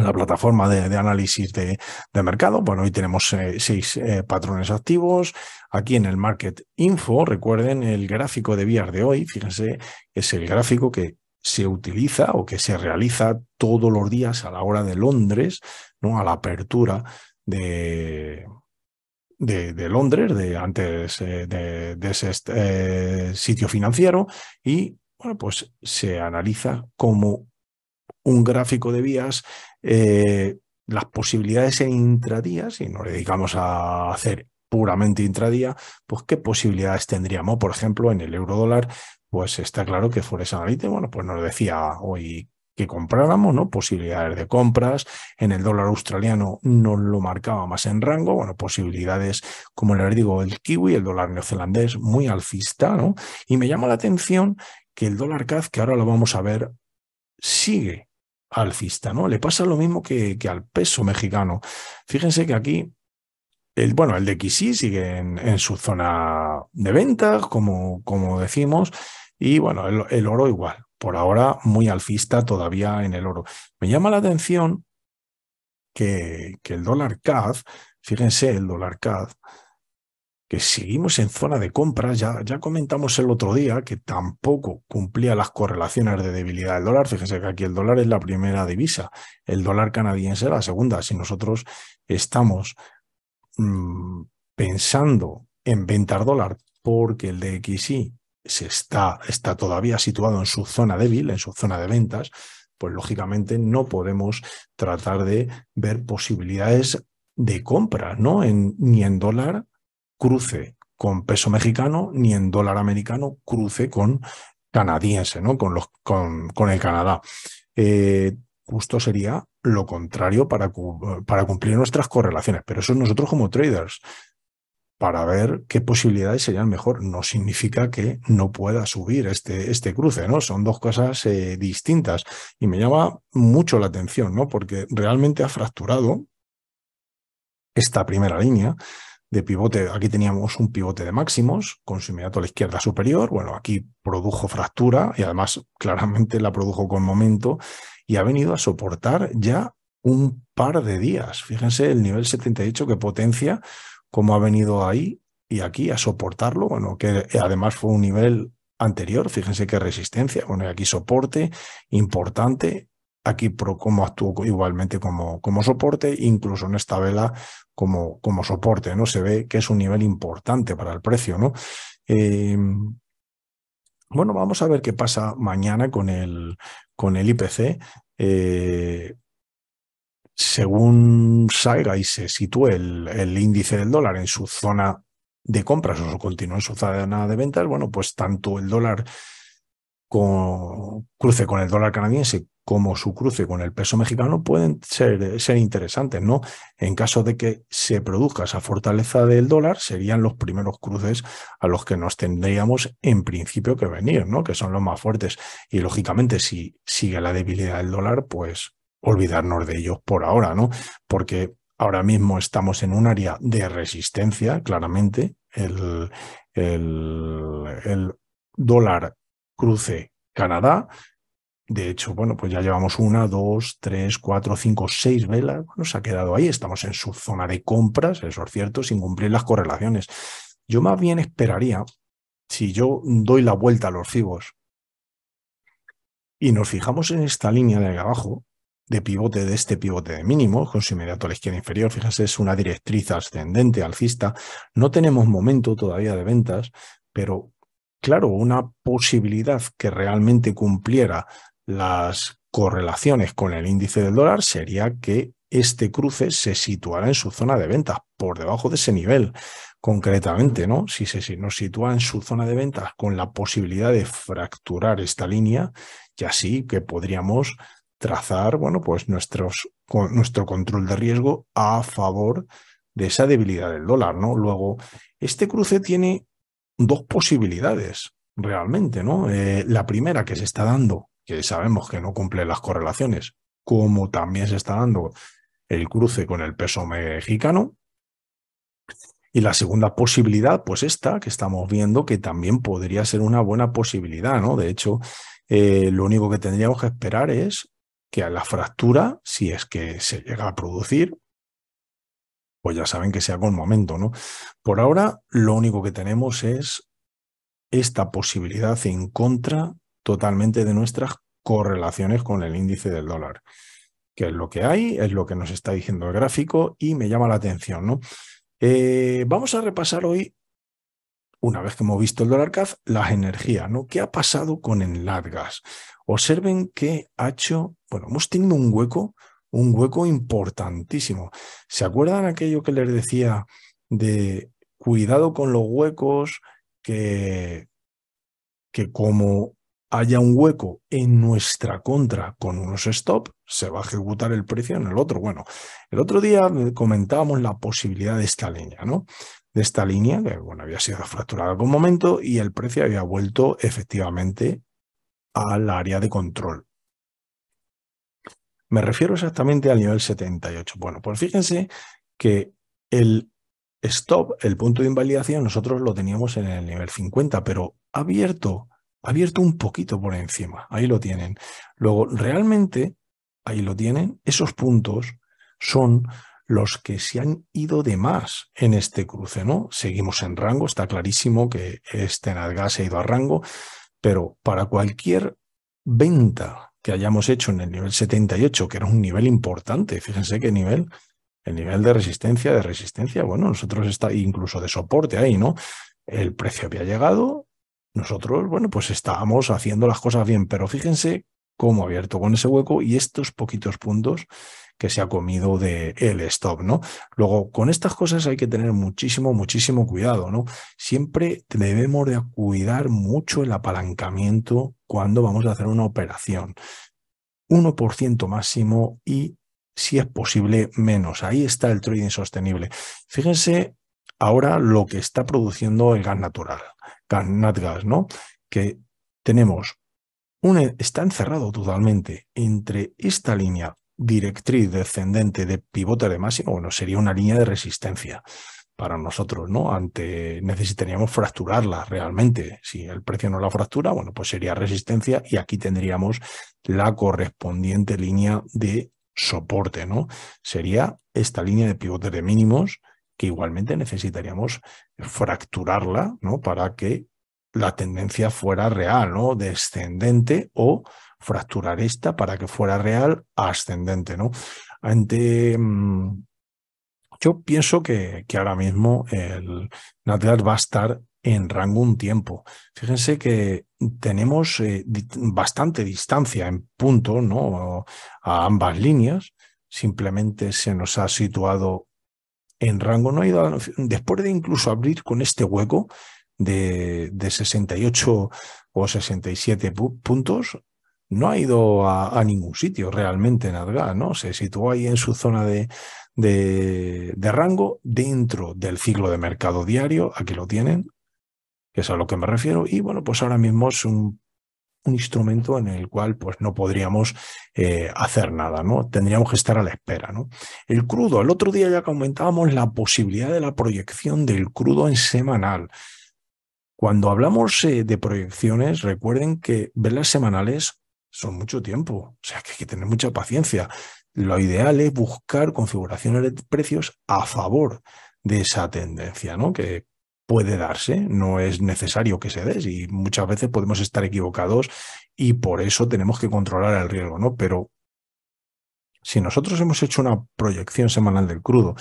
[SPEAKER 1] la plataforma de, análisis de, mercado. Bueno, hoy tenemos eh, seis eh, patrones activos. Aquí en el Market Info, recuerden el gráfico de vías de hoy. Fíjense, es el gráfico que se utiliza o que se realiza todos los días a la hora de Londres, ¿no? a la apertura de, de, Londres, de antes eh, de, ese sitio financiero, y bueno, pues se analiza como un gráfico de vías eh, las posibilidades en intradía, si nos dedicamos a hacer puramente intradía, pues qué posibilidades tendríamos, por ejemplo, en el euro dólar, pues está claro que Forex Analytics, bueno, pues nos decía hoy que compráramos, ¿no? Posibilidades de compras. En el dólar australiano no lo marcaba más en rango. Bueno, posibilidades, como les digo, el kiwi, el dólar neozelandés, muy alcista, ¿no? Y me llama la atención que el dólar CAD, que ahora lo vamos a ver, sigue alcista, ¿no? Le pasa lo mismo que, al peso mexicano. Fíjense que aquí, el, bueno, el de XY sigue en, su zona de venta, como, como decimos, y bueno, el, oro igual. Por ahora, muy alcista todavía en el oro. Me llama la atención que, que el dólar CAD, fíjense, el dólar CAD, que seguimos en zona de compra. Ya, ya comentamos el otro día que tampoco cumplía las correlaciones de debilidad del dólar. Fíjense que aquí el dólar es la primera divisa, el dólar canadiense la segunda. Si nosotros estamos mm, pensando en ventar dólar porque el DXY se está, está todavía situado en su zona débil, en su zona de ventas, pues lógicamente no podemos tratar de ver posibilidades de compra, ¿no? ni en dólar cruce con peso mexicano ni en dólar americano cruce con canadiense, ¿no? Con, los, con, el Canadá. Eh, justo sería lo contrario para, para cumplir nuestras correlaciones, pero eso nosotros como traders, para ver qué posibilidades serían mejor, no significa que no pueda subir este, este cruce, ¿no? Son dos cosas eh, distintas y me llama mucho la atención, ¿no? Porque realmente ha fracturado esta primera línea de pivote, aquí teníamos un pivote de máximos con su inmediato a la izquierda superior. Bueno, aquí produjo fractura y además claramente la produjo con momento y ha venido a soportar ya un par de días. Fíjense el nivel 78 que potencia, cómo ha venido ahí y aquí a soportarlo. Bueno, que además fue un nivel anterior, fíjense qué resistencia, bueno, aquí soporte importante aquí como actuó igualmente como, como soporte, incluso en esta vela como, como soporte, ¿no? Se ve que es un nivel importante para el precio, ¿no? Em, bueno, vamos a ver qué pasa mañana con el, con el IPC. Eh, según salga y se sitúe el, el índice del dólar en su zona de compras o continúa en su zona de ventas, bueno, pues tanto el dólar cruce con el dólar canadiense como su cruce con el peso mexicano pueden eh, ser, interesantes, ¿no? En caso de que se produzca esa fortaleza del dólar, serían los primeros cruces a los que nos tendríamos en principio que venir, ¿no? Que son los más fuertes. Y lógicamente, si sigue la debilidad del dólar, pues olvidarnos de ellos por ahora, ¿no? Porque ahora mismo estamos en un área de resistencia, claramente. el, el dólar cruce Canadá, de hecho, bueno, pues ya llevamos una, dos, tres, cuatro, cinco, seis velas. Bueno, se ha quedado ahí. Estamos en su zona de compras, eso es cierto, sin cumplir las correlaciones. Yo más bien esperaría, si yo doy la vuelta a los fibos y nos fijamos en esta línea de abajo, de pivote de este pivote de mínimo, con su inmediato a la izquierda inferior, fíjense, es una directriz ascendente, alcista. No tenemos momento todavía de ventas, pero claro, una posibilidad que realmente cumpliera las correlaciones con el índice del dólar sería que este cruce se situará en su zona de ventas, por debajo de ese nivel, concretamente, ¿no? Si se si nos sitúa en su zona de ventas con la posibilidad de fracturar esta línea, y así que podríamos trazar, bueno, pues nuestro control de riesgo a favor de esa debilidad del dólar, ¿no? Luego, este cruce tiene dos posibilidades realmente, ¿no? Eh, la primera que se está dando que sabemos que no cumple las correlaciones, como también se está dando el cruce con el peso mexicano. Y la segunda posibilidad, pues esta que estamos viendo, que también podría ser una buena posibilidad, ¿no? De hecho, eh, lo único que tendríamos que esperar es que a la fractura, si es que se llega a producir, pues ya saben que sea con momento, ¿no? Por ahora, lo único que tenemos es esta posibilidad en contra totalmente de nuestras correlaciones con el índice del dólar, que es lo que hay, es lo que nos está diciendo el gráfico y me llama la atención. ¿no? Eh, vamos a repasar hoy, una vez que hemos visto el dólar CAF, las energías. ¿no? ¿Qué ha pasado con enlargas? Observen que ha hecho, bueno, hemos tenido un hueco, un hueco importantísimo. ¿Se acuerdan aquello que les decía de cuidado con los huecos que, que como haya un hueco en nuestra contra con unos stop, se va a ejecutar el precio en el otro. Bueno, el otro día comentábamos la posibilidad de esta línea, ¿no? De esta línea, que bueno, había sido fracturada algún momento y el precio había vuelto efectivamente al área de control. Me refiero exactamente al nivel 78. Bueno, pues fíjense que el stop, el punto de invalidación, nosotros lo teníamos en el nivel 50, pero abierto abierto un poquito por encima. Ahí lo tienen. Luego, realmente, ahí lo tienen. Esos puntos son los que se han ido de más en este cruce, ¿no? Seguimos en rango, está clarísimo que este nalgas se ha ido a rango, pero para cualquier venta que hayamos hecho en el nivel 78, que era un nivel importante, fíjense qué nivel, el nivel de resistencia, de resistencia, bueno, nosotros está incluso de soporte ahí, ¿no? El precio había llegado, nosotros, bueno, pues estábamos haciendo las cosas bien, pero fíjense cómo ha abierto con ese hueco y estos poquitos puntos que se ha comido de el stop, ¿no? Luego, con estas cosas hay que tener muchísimo, muchísimo cuidado, ¿no? Siempre debemos de cuidar mucho el apalancamiento cuando vamos a hacer una operación. 1% máximo y, si es posible, menos. Ahí está el trading sostenible. Fíjense ahora lo que está produciendo el gas natural. Nadgas, ¿no? Que tenemos un, e, está encerrado totalmente entre esta línea directriz descendente de pivote de máximo, bueno, sería una línea de resistencia para nosotros, ¿no? Ante necesitaríamos fracturarla realmente. Si el precio no la fractura, bueno, pues sería resistencia y aquí tendríamos la correspondiente línea de soporte, ¿no? Sería esta línea de pivote de mínimos que igualmente necesitaríamos fracturarla, ¿no? Para que la tendencia fuera real, ¿no? Descendente o fracturar esta para que fuera real ascendente, ¿no? Ante, mm, yo pienso que, ahora mismo el natural va a estar en rango un tiempo. Fíjense que tenemos eh, bastante distancia en punto, ¿no? A ambas líneas. Simplemente se nos ha situado en rango. No ha ido después de incluso abrir con este hueco, de, 68 o 67 puntos, no ha ido a, ningún sitio realmente en Adga, ¿no? Se situó ahí en su zona de, rango dentro del ciclo de mercado diario, aquí lo tienen, que es a lo que me refiero, y bueno, pues ahora mismo es un, instrumento en el cual pues no podríamos eh, hacer nada, ¿no? Tendríamos que estar a la espera, ¿no? El crudo, el otro día ya comentábamos la posibilidad de la proyección del crudo en semanal. Cuando hablamos eh, de proyecciones, recuerden que verlas semanales son mucho tiempo, o sea que hay que tener mucha paciencia. Lo ideal es buscar configuraciones de precios a favor de esa tendencia, ¿no? Que puede darse, no es necesario que se des y muchas veces podemos estar equivocados y por eso tenemos que controlar el riesgo, ¿no? Pero si nosotros hemos hecho una proyección semanal del crudo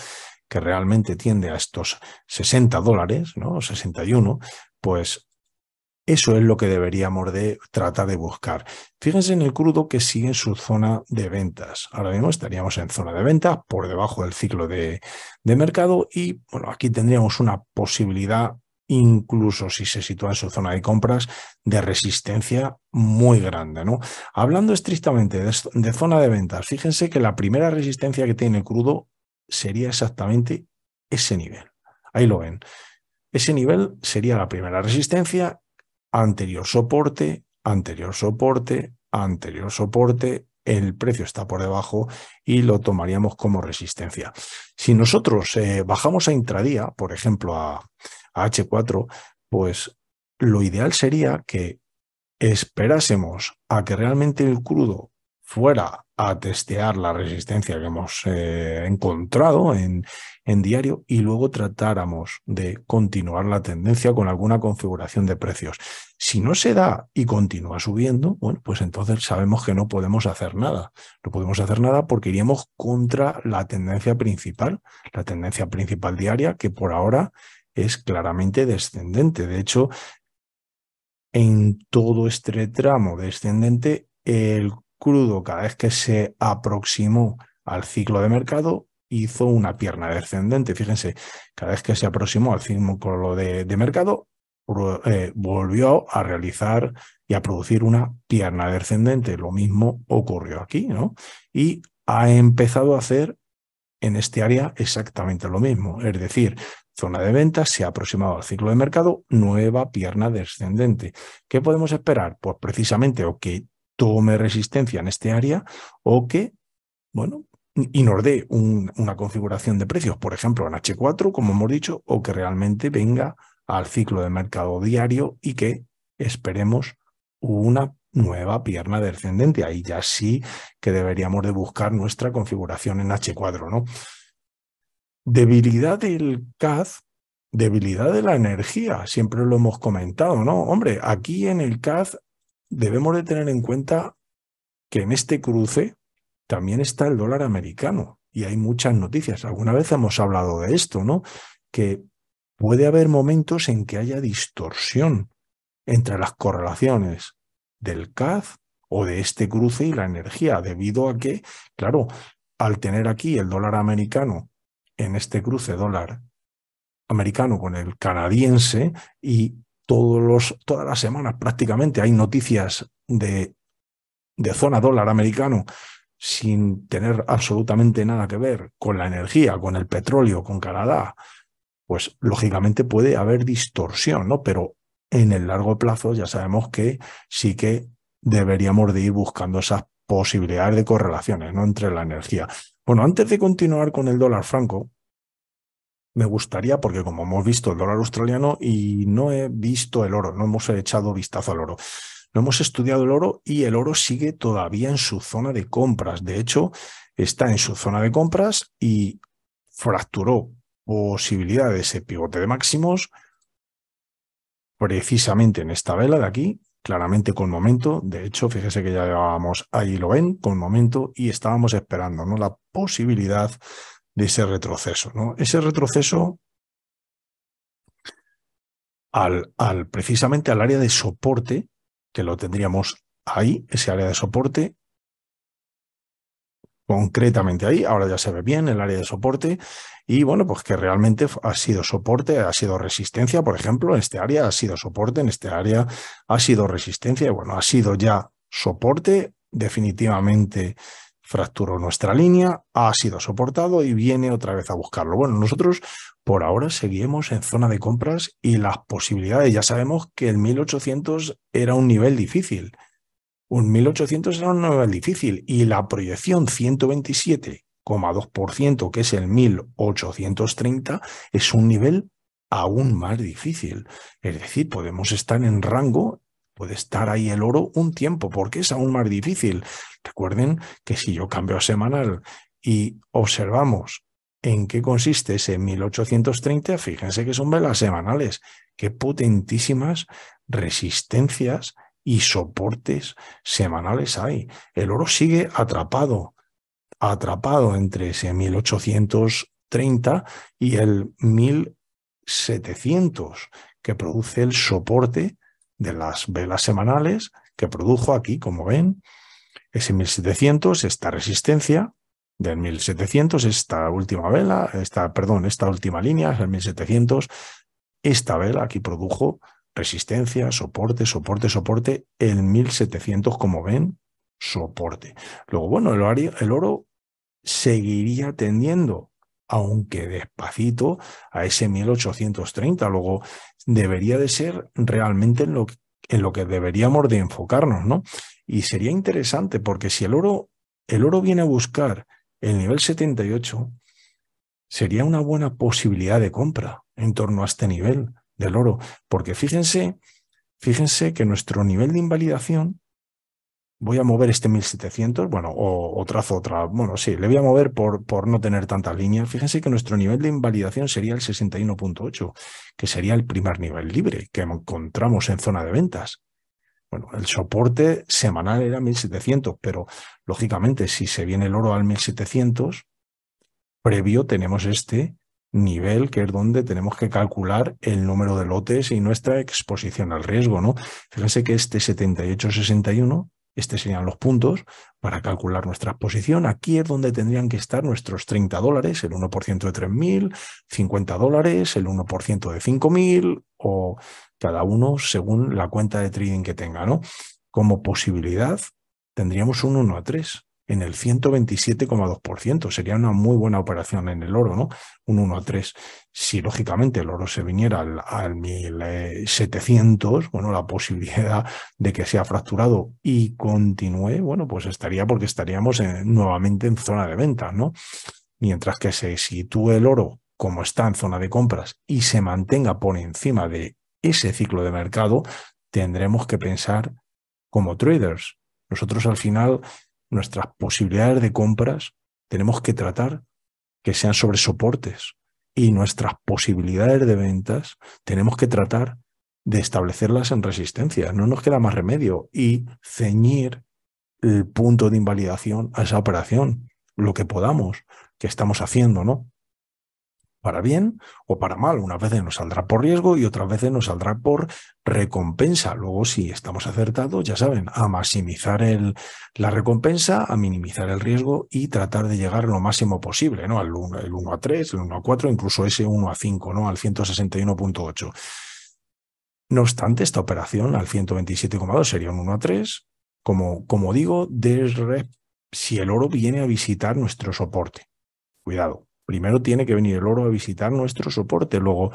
[SPEAKER 1] que realmente tiende a estos 60 dólares, ¿no? 61, pues eso es lo que deberíamos de tratar de buscar. Fíjense en el crudo que sigue en su zona de ventas. Ahora mismo estaríamos en zona de ventas por debajo del ciclo de, mercado y bueno, aquí tendríamos una posibilidad incluso si se sitúa en su zona de compras, de resistencia muy grande. ¿no? Hablando estrictamente de zona de ventas, fíjense que la primera resistencia que tiene el crudo sería exactamente ese nivel. Ahí lo ven. Ese nivel sería la primera resistencia, anterior soporte, anterior soporte, anterior soporte, el precio está por debajo y lo tomaríamos como resistencia. Si nosotros eh, bajamos a intradía, por ejemplo a, a H4, pues lo ideal sería que esperásemos a que realmente el crudo fuera a testear la resistencia que hemos eh, encontrado en, en diario y luego tratáramos de continuar la tendencia con alguna configuración de precios. Si no se da y continúa subiendo, bueno, pues entonces sabemos que no podemos hacer nada. No podemos hacer nada porque iríamos contra la tendencia principal, la tendencia principal diaria, que por ahora es claramente descendente. De hecho, en todo este tramo descendente, el crudo, cada vez que se aproximó al ciclo de mercado, hizo una pierna descendente. Fíjense, cada vez que se aproximó al ciclo de, mercado, eh, volvió a realizar y a producir una pierna descendente. Lo mismo ocurrió aquí, ¿no? Y ha empezado a hacer en este área exactamente lo mismo. Es decir, zona de ventas se ha aproximado al ciclo de mercado, nueva pierna descendente. ¿Qué podemos esperar? Pues precisamente o que tome resistencia en este área o que, bueno, y nos dé una configuración de precios, por ejemplo, en H4, como hemos dicho, o que realmente venga al ciclo de mercado diario y que esperemos una nueva pierna descendente. Ahí ya sí que deberíamos de buscar nuestra configuración en H4, ¿no? Debilidad del CAD, debilidad de la energía, siempre lo hemos comentado, ¿no? Hombre, aquí en el CAD debemos de tener en cuenta que en este cruce también está el dólar americano y hay muchas noticias. Alguna vez hemos hablado de esto, ¿no? Que puede haber momentos en que haya distorsión entre las correlaciones del CAD o de este cruce y la energía, debido a que, claro, al tener aquí el dólar americano en este cruce dólar americano con el canadiense y los, todas las semanas prácticamente hay noticias de, de zona dólar americano sin tener absolutamente nada que ver con la energía, con el petróleo, con Canadá, pues lógicamente puede haber distorsión, ¿no? Pero en el largo plazo ya sabemos que sí que deberíamos de ir buscando esas posibilidades de correlaciones, ¿no? Entre la energía. Bueno, antes de continuar con el dólar franco, me gustaría, porque como hemos visto el dólar australiano y no he visto el oro, no hemos echado vistazo al oro. No hemos estudiado el oro y el oro sigue todavía en su zona de compras. De hecho, está en su zona de compras y fracturó posibilidades de ese pivote de máximos precisamente en esta vela de aquí, claramente con momento. De hecho, fíjese que ya llevábamos, ahí lo ven, con momento y estábamos esperando ¿no? la posibilidad de ese retroceso. ¿no? Ese retroceso al, precisamente al área de soporte, que lo tendríamos ahí, ese área de soporte, concretamente ahí, ahora ya se ve bien el área de soporte, y bueno, pues que realmente ha sido soporte, ha sido resistencia, por ejemplo, en este área ha sido soporte, en este área ha sido resistencia, y bueno, ha sido ya soporte, definitivamente fracturó nuestra línea, ha sido soportado y viene otra vez a buscarlo. Bueno, nosotros por ahora seguimos en zona de compras y las posibilidades, ya sabemos que el 1800 era un nivel difícil. Un 1800 era un nivel difícil y la proyección 127,2%, que es el 1830, es un nivel aún más difícil. Es decir, podemos estar en rango puede estar ahí el oro un tiempo, porque es aún más difícil. Recuerden que si yo cambio a semanal y observamos en qué consiste ese 1830, fíjense que son velas semanales, qué potentísimas resistencias y soportes semanales hay. El oro sigue atrapado, atrapado entre ese 1830 y el 1700, que produce el soporte de las velas semanales que produjo aquí, como ven, ese 1700, esta resistencia del 1700, esta última vela, esta, perdón, esta última línea, el 1700, esta vela aquí produjo resistencia, soporte, soporte, soporte, el 1700, como ven, soporte. Luego, bueno, el, oro seguiría tendiendo aunque despacito, a ese 1830. Luego, debería de ser realmente en lo, en lo que deberíamos de enfocarnos, ¿no? Y sería interesante porque si el oro, el oro viene a buscar el nivel 78, sería una buena posibilidad de compra en torno a este nivel del oro. Porque fíjense, fíjense que nuestro nivel de invalidación voy a mover este 1700, bueno, o, trazo otra, bueno, sí, le voy a mover por, por no tener tantas líneas. Fíjense que nuestro nivel de invalidación sería el 61.8, que sería el primer nivel libre que encontramos en zona de ventas. Bueno, el soporte semanal era 1700, pero lógicamente si se viene el oro al 1700, previo tenemos este nivel, que es donde tenemos que calcular el número de lotes y nuestra exposición al riesgo, ¿no? Fíjense que este 7861 estos serían los puntos para calcular nuestra posición. Aquí es donde tendrían que estar nuestros 30 dólares, el 1% de 3.000, 50 dólares, el 1% de 5.000 o cada uno según la cuenta de trading que tenga, ¿no? Como posibilidad tendríamos un 1 a 3 en el 127,2%. Sería una muy buena operación en el oro, ¿no? Un 1 a 3. Si lógicamente el oro se viniera al, 1700, eh, bueno, la posibilidad de que sea fracturado y continúe, bueno, pues estaría porque estaríamos nuevamente en zona de venta, ¿no? Mientras que se sitúe el oro como está en zona de compras y se mantenga por encima de ese ciclo de mercado, tendremos que pensar como traders. Nosotros al final nuestras posibilidades de compras tenemos que tratar que sean sobre soportes y nuestras posibilidades de ventas tenemos que tratar de establecerlas en resistencia. No nos queda más remedio y ceñir el punto de invalidación a esa operación, lo que podamos, que estamos haciendo, ¿no? para bien o para mal. Unas veces nos saldrá por riesgo y otras veces nos saldrá por recompensa. Luego, si estamos acertados, ya saben, a maximizar el, la recompensa, a minimizar el riesgo y tratar de llegar lo máximo posible, ¿no? Al 1, el a 3, el 1 a 4, incluso ese 1 a 5, ¿no? Al 161.8. No obstante, esta operación al 127,2 sería un 1 a 3. Como, como digo, de si el oro viene a visitar nuestro soporte. Cuidado, Primero tiene que venir el oro a visitar nuestro soporte, luego,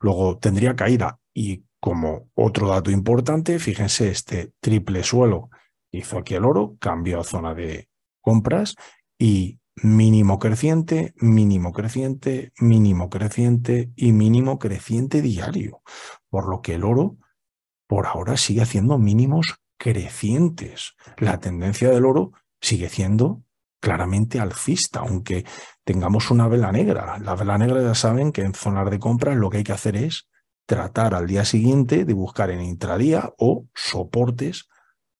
[SPEAKER 1] luego tendría caída. Y como otro dato importante, fíjense este triple suelo hizo aquí el oro, cambió a zona de compras y mínimo creciente, mínimo creciente, mínimo creciente y mínimo creciente diario. Por lo que el oro por ahora sigue haciendo mínimos crecientes. La tendencia del oro sigue siendo claramente alcista, aunque tengamos una vela negra. La vela negra ya saben que en zonas de compras lo que hay que hacer es tratar al día siguiente de buscar en intradía o soportes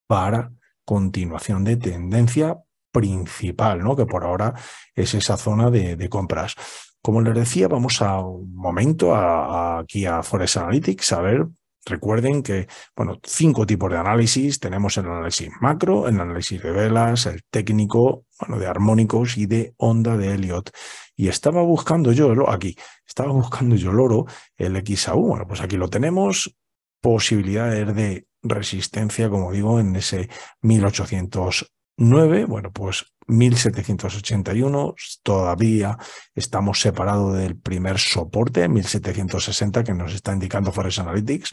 [SPEAKER 1] para continuación de tendencia principal, ¿no? que por ahora es esa zona de, compras. Como les decía, vamos a un momento aquí a Forest Analytics a ver Recuerden que, bueno, cinco tipos de análisis. Tenemos el análisis macro, el análisis de velas, el técnico, bueno, de armónicos y de onda de Elliot. Y estaba buscando yo, aquí, estaba buscando yo el oro, el XAU. Bueno, pues aquí lo tenemos. Posibilidades de resistencia, como digo, en ese 1800 9, bueno, pues 1781 todavía estamos separados del primer soporte, 1760, que nos está indicando Forex Analytics,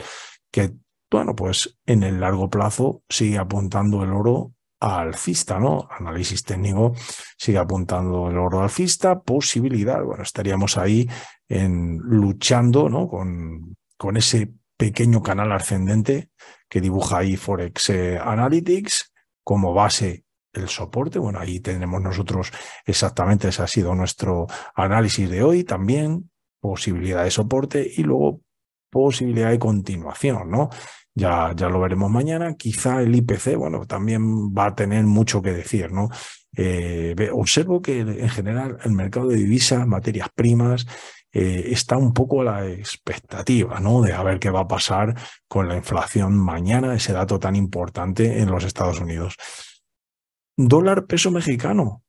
[SPEAKER 1] que, bueno, pues en el largo plazo sigue apuntando el oro alcista, ¿no? Análisis técnico sigue apuntando el oro alcista, posibilidad, bueno, estaríamos ahí en, luchando, ¿no? Con, con ese pequeño canal ascendente que dibuja ahí Forex eh, Analytics como base el soporte. Bueno, ahí tenemos nosotros exactamente, ese ha sido nuestro análisis de hoy también, posibilidad de soporte y luego posibilidad de continuación, ¿no? Ya, ya lo veremos mañana. Quizá el IPC, bueno, también va a tener mucho que decir, ¿no? Eh, observo que en general el mercado de divisas, materias primas, eh, está un poco a la expectativa, ¿no? De a ver qué va a pasar con la inflación mañana, ese dato tan importante en los Estados Unidos. Dólar peso mexicano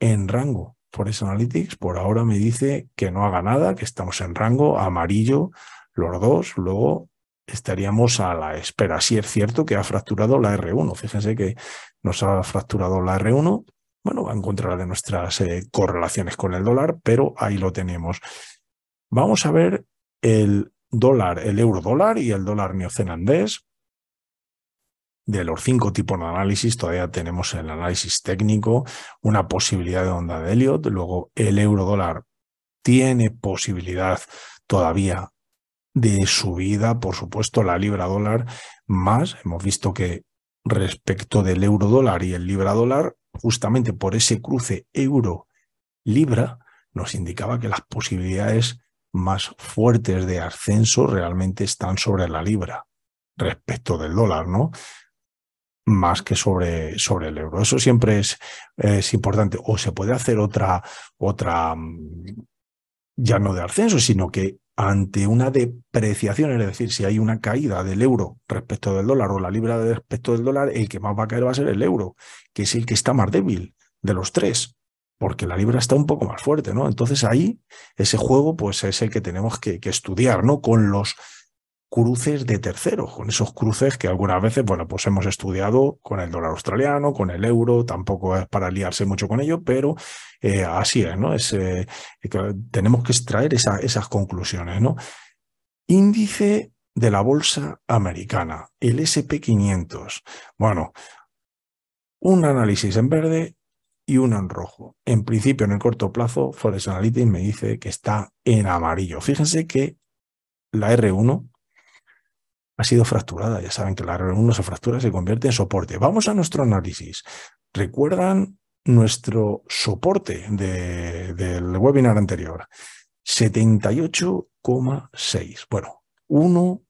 [SPEAKER 1] en rango. por eso Analytics por ahora me dice que no haga nada, que estamos en rango amarillo, los dos, luego estaríamos a la espera. Si es cierto que ha fracturado la R1, fíjense que nos ha fracturado la R1, bueno, va en contra de nuestras eh, correlaciones con el dólar, pero ahí lo tenemos. Vamos a ver el dólar, el euro dólar y el dólar neozelandés de los cinco tipos de análisis, todavía tenemos el análisis técnico, una posibilidad de onda de Elliot, luego el euro dólar tiene posibilidad todavía de subida, por supuesto, la libra dólar más, hemos visto que respecto del euro dólar y el libra dólar, justamente por ese cruce euro libra, nos indicaba que las posibilidades más fuertes de ascenso realmente están sobre la libra respecto del dólar, ¿no? más que sobre, sobre el euro. Eso siempre es, es importante. O se puede hacer otra, otra, mm, ya no de ascenso, sino que ante una depreciación, es decir, si hay una caída del euro respecto del dólar o la libra respecto del dólar, el que más va a caer va a ser el euro, que es el que está más débil de los tres, porque la libra está un poco más fuerte, ¿no? Entonces ahí ese juego pues es el que tenemos que, que estudiar, ¿no? Con los cruces de terceros, con esos cruces que algunas veces, bueno, pues hemos estudiado con el dólar australiano, con el euro, tampoco es para liarse mucho con ello, pero eh, así es, ¿no? Es, eh, eh, tenemos que extraer esas conclusiones, ¿no? Índice de la bolsa americana, el SP500. Bueno, un análisis en verde y uno en rojo. En principio, en el corto plazo, Forest Analytics me dice que está en amarillo. Fíjense que la R1, ha sido fracturada. Ya saben que la reunión 1 se fractura, se convierte en soporte. Vamos a nuestro análisis. ¿Recuerdan nuestro soporte del webinar anterior? 78,6. Bueno, 1,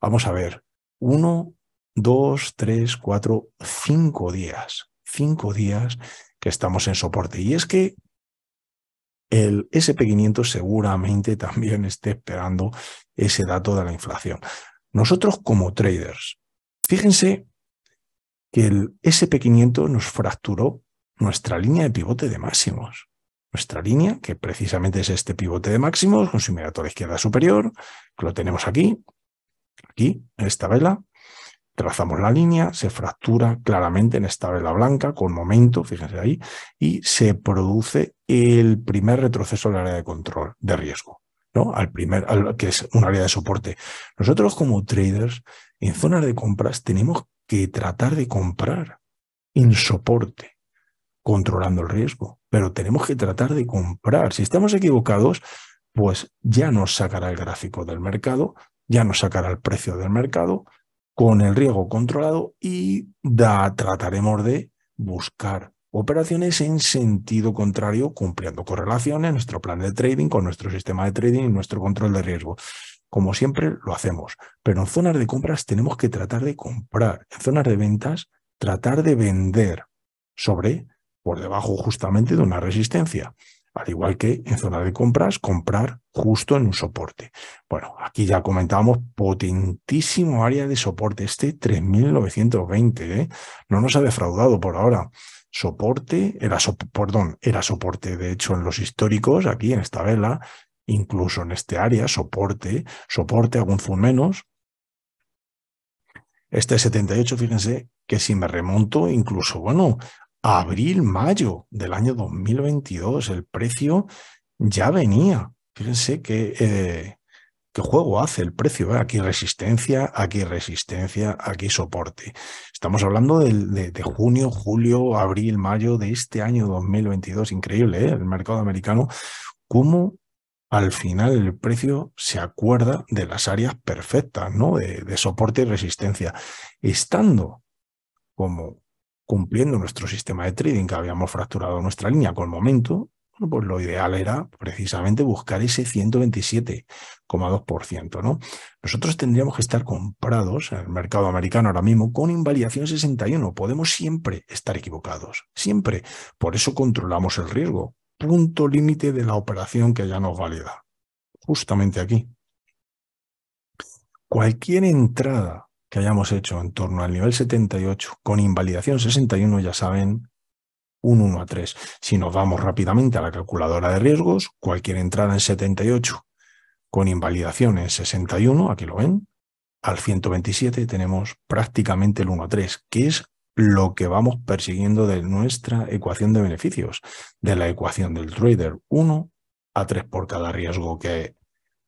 [SPEAKER 1] vamos a ver, 1, 2, 3, 4, 5 días. 5 días que estamos en soporte. Y es que el SP500 seguramente también esté esperando ese dato de la inflación. Nosotros como traders, fíjense que el SP500 nos fracturó nuestra línea de pivote de máximos. Nuestra línea, que precisamente es este pivote de máximos, con su la izquierda superior, que lo tenemos aquí, aquí, en esta vela. Trazamos la línea, se fractura claramente en esta vela blanca, con momento, fíjense ahí, y se produce el primer retroceso al área de control de riesgo. Al primer, que es un área de soporte. Nosotros como traders, en zonas de compras, tenemos que tratar de comprar en soporte, controlando el riesgo, pero tenemos que tratar de comprar. Si estamos equivocados, pues ya nos sacará el gráfico del mercado, ya nos sacará el precio del mercado con el riesgo controlado y trataremos de buscar operaciones en sentido contrario, cumpliendo correlaciones, nuestro plan de trading con nuestro sistema de trading y nuestro control de riesgo. Como siempre lo hacemos, pero en zonas de compras tenemos que tratar de comprar, en zonas de ventas tratar de vender sobre, por debajo justamente de una resistencia al igual que en zona de compras, comprar justo en un soporte. Bueno, aquí ya comentábamos potentísimo área de soporte, este 3920, ¿eh? no nos ha defraudado por ahora soporte, era perdón, era soporte de hecho en los históricos, aquí en esta vela, incluso en este área, soporte, soporte, algún zoom menos. Este 78, fíjense que si me remonto, incluso, bueno, abril, mayo del año 2022, el precio ya venía. Fíjense que eh, ¿Qué juego hace el precio? Aquí resistencia, aquí resistencia, aquí soporte. Estamos hablando de, junio, julio, abril, mayo de este año 2022. Increíble, ¿eh? el mercado americano. ¿Cómo al final el precio se acuerda de las áreas perfectas, ¿no? De, soporte y resistencia. Estando como cumpliendo nuestro sistema de trading que habíamos fracturado nuestra línea con momento, pues lo ideal era precisamente buscar ese 127,2%, ¿no? Nosotros tendríamos que estar comprados en el mercado americano ahora mismo con invalidación 61. Podemos siempre estar equivocados, siempre. Por eso controlamos el riesgo. Punto límite de la operación que ya nos valida. Justamente aquí. Cualquier entrada que hayamos hecho en torno al nivel 78 con invalidación 61, ya saben, un 1 a 3. Si nos vamos rápidamente a la calculadora de riesgos, cualquier entrada en 78 con invalidación en 61, aquí lo ven, al 127 tenemos prácticamente el 1 a 3, que es lo que vamos persiguiendo de nuestra ecuación de beneficios, de la ecuación del trader 1 a 3 por cada riesgo que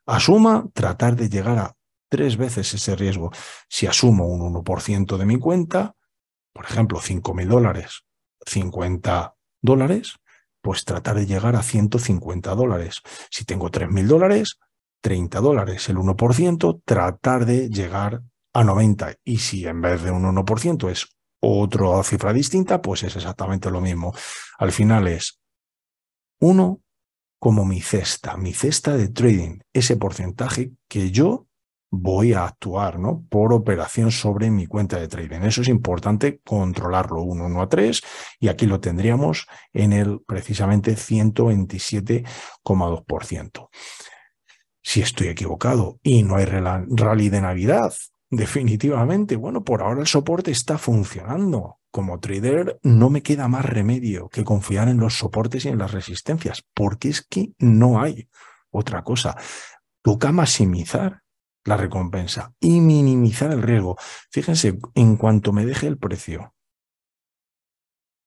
[SPEAKER 1] asuma, tratar de llegar a tres veces ese riesgo. Si asumo un 1% de mi cuenta, por ejemplo, 5.000 dólares, 50 dólares, pues tratar de llegar a 150 dólares. Si tengo 3.000 dólares, 30 dólares, el 1%, tratar de llegar a 90. Y si en vez de un 1% es otra cifra distinta, pues es exactamente lo mismo. Al final es uno como mi cesta, mi cesta de trading, ese porcentaje que yo voy a actuar ¿no? por operación sobre mi cuenta de trading. Eso es importante controlarlo 1, 1 a 3 y aquí lo tendríamos en el precisamente 127,2%. Si estoy equivocado y no hay rally de Navidad, definitivamente, bueno, por ahora el soporte está funcionando. Como trader no me queda más remedio que confiar en los soportes y en las resistencias, porque es que no hay otra cosa. Toca maximizar la recompensa y minimizar el riesgo. Fíjense, en cuanto me deje el precio,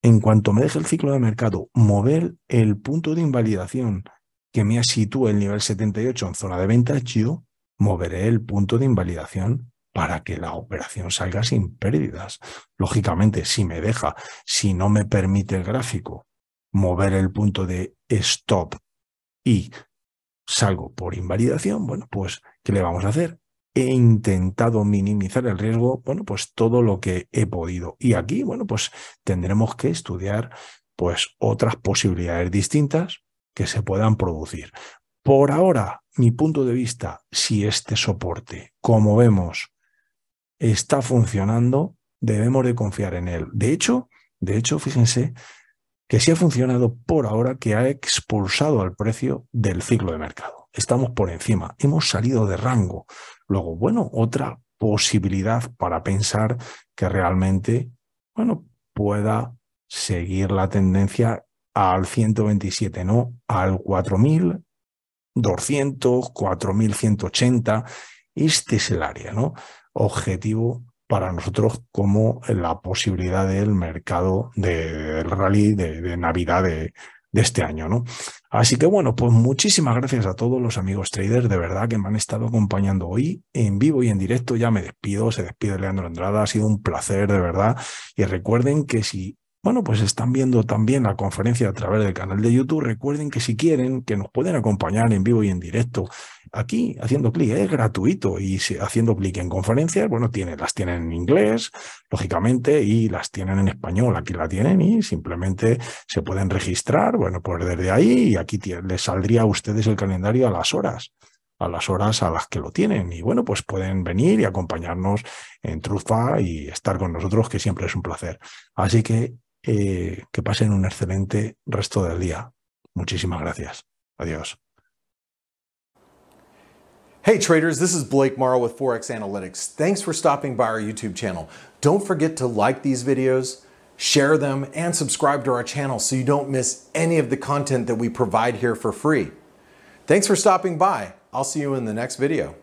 [SPEAKER 1] en cuanto me deje el ciclo de mercado, mover el punto de invalidación que me sitúe el nivel 78 en zona de venta, yo moveré el punto de invalidación para que la operación salga sin pérdidas. Lógicamente, si me deja, si no me permite el gráfico, mover el punto de stop y salgo por invalidación, bueno, pues ¿Qué le vamos a hacer? He intentado minimizar el riesgo, bueno, pues todo lo que he podido. Y aquí, bueno, pues tendremos que estudiar pues otras posibilidades distintas que se puedan producir. Por ahora, mi punto de vista, si este soporte, como vemos, está funcionando, debemos de confiar en él. De hecho, de hecho, fíjense que sí ha funcionado por ahora que ha expulsado al precio del ciclo de mercado estamos por encima, hemos salido de rango. Luego, bueno, otra posibilidad para pensar que realmente, bueno, pueda seguir la tendencia al 127, ¿no? Al 4200, 4180. Este es el área, ¿no? Objetivo para nosotros como la posibilidad del mercado del rally de, de Navidad de, de este año, ¿no? Así que bueno, pues muchísimas gracias a todos los amigos traders, de verdad, que me han estado acompañando hoy en vivo y en directo. Ya me despido, se despide Leandro Andrada, ha sido un placer, de verdad. Y recuerden que si bueno, pues están viendo también la conferencia a través del canal de YouTube. Recuerden que si quieren, que nos pueden acompañar en vivo y en directo. Aquí, haciendo clic, es gratuito. Y haciendo clic en conferencias, bueno, las tienen en inglés, lógicamente, y las tienen en español. Aquí la tienen y simplemente se pueden registrar. Bueno, pues desde ahí, y aquí les saldría a ustedes el calendario a las horas a las horas a las que lo tienen. Y bueno, pues pueden venir y acompañarnos en Trufa y estar con nosotros, que siempre es un placer. Así que eh, que pasen un excelente resto del día. Muchísimas gracias. Adiós. Hey traders, this is Blake Morrow with Forex Analytics. Thanks for stopping by our YouTube channel. Don't forget to like these videos, share them, and subscribe to our channel so you don't miss any of the content that we provide here for free. Thanks for stopping by. I'll see you in the next video.